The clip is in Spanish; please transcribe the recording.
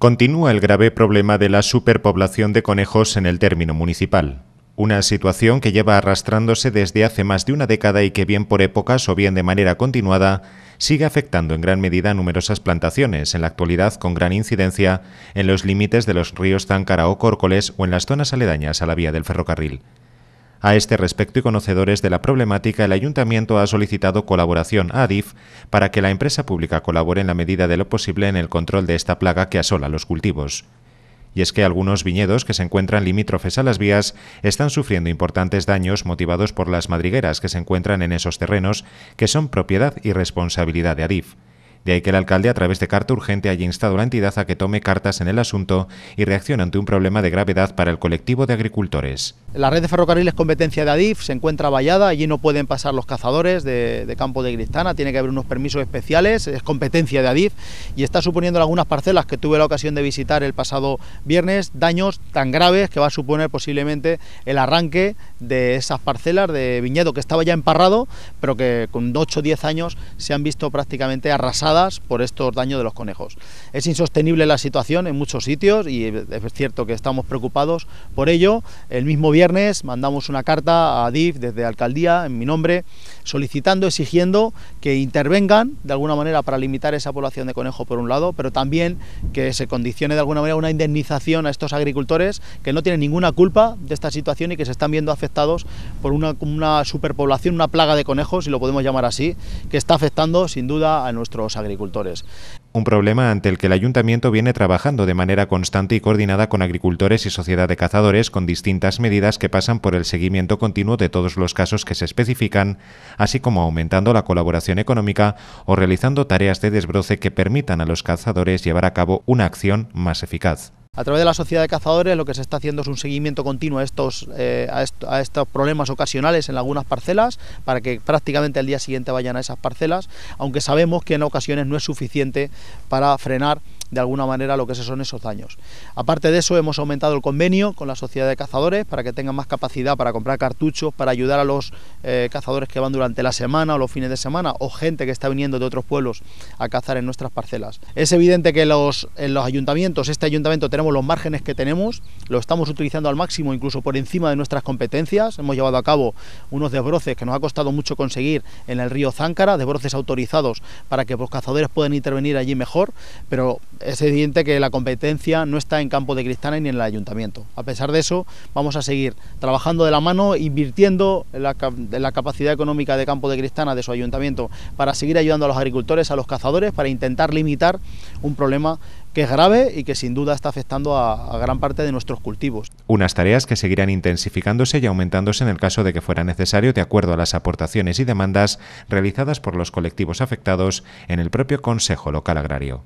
Continúa el grave problema de la superpoblación de conejos en el término municipal, una situación que lleva arrastrándose desde hace más de una década y que bien por épocas o bien de manera continuada sigue afectando en gran medida a numerosas plantaciones, en la actualidad con gran incidencia en los límites de los ríos Záncara o Córcoles o en las zonas aledañas a la vía del ferrocarril. A este respecto y conocedores de la problemática, el Ayuntamiento ha solicitado colaboración a ADIF para que la empresa pública colabore en la medida de lo posible en el control de esta plaga que asola los cultivos. Y es que algunos viñedos que se encuentran limítrofes a las vías están sufriendo importantes daños motivados por las madrigueras que se encuentran en esos terrenos, que son propiedad y responsabilidad de Adif. De ahí que el alcalde, a través de carta urgente, haya instado a la entidad a que tome cartas en el asunto y reaccione ante un problema de gravedad para el colectivo de agricultores. La red de ferrocarriles competencia de Adif, se encuentra vallada, allí no pueden pasar los cazadores de, Campo de Cristana, tiene que haber unos permisos especiales, es competencia de Adif y está suponiendo en algunas parcelas que tuve la ocasión de visitar el pasado viernes daños tan graves que va a suponer posiblemente el arranque de esas parcelas de viñedo que estaba ya emparrado, pero que con 8 o 10 años se han visto prácticamente arrasadas por estos daños de los conejos. Es insostenible la situación en muchos sitios y eh, es cierto que estamos preocupados por ello. El mismo viernes mandamos una carta a DIF desde Alcaldía, en mi nombre, solicitando, exigiendo que intervengan de alguna manera para limitar esa población de conejo por un lado, pero también que se condicione de alguna manera una indemnización a estos agricultores que no tienen ninguna culpa de esta situación y que se están viendo afectados por una, una superpoblación, una plaga de conejos, si lo podemos llamar así, que está afectando sin duda a nuestros agricultores un problema ante el que el ayuntamiento viene trabajando de manera constante y coordinada con agricultores y sociedad de cazadores con distintas medidas que pasan por el seguimiento continuo de todos los casos que se especifican, así como aumentando la colaboración económica o realizando tareas de desbroce que permitan a los cazadores llevar a cabo una acción más eficaz. A través de la sociedad de cazadores lo que se está haciendo es un seguimiento continuo a estos, eh, a, estos problemas ocasionales en algunas parcelas para que prácticamente al día siguiente vayan a esas parcelas, aunque sabemos que en ocasiones no es suficiente para frenar de alguna manera lo que son esos daños. Aparte de eso, hemos aumentado el convenio con la sociedad de cazadores para que tengan más capacidad para comprar cartuchos, para ayudar a los eh, cazadores que van durante la semana o los fines de semana o gente que está viniendo de otros pueblos a cazar en nuestras parcelas. Es evidente que los, en los ayuntamientos, este ayuntamiento tenemos los márgenes que tenemos, lo estamos utilizando al máximo, incluso por encima de nuestras competencias. Hemos llevado a cabo unos desbroces que nos ha costado mucho conseguir en el río Záncara, desbroces autorizados para que los cazadores puedan intervenir allí mejor, pero es evidente que la competencia no está en campo de Cristana ni en el ayuntamiento. A pesar de eso, vamos a seguir trabajando de la mano, invirtiendo la, en la capacidad económica de campo de Cristana, de su ayuntamiento, para seguir ayudando a los agricultores, a los cazadores, para intentar limitar un problema que es grave y que sin duda está afectando a, gran parte de nuestros cultivos. Unas tareas que seguirán intensificándose y aumentándose en el caso de que fuera necesario, de acuerdo a las aportaciones y demandas realizadas por los colectivos afectados en el propio Consejo Local Agrario.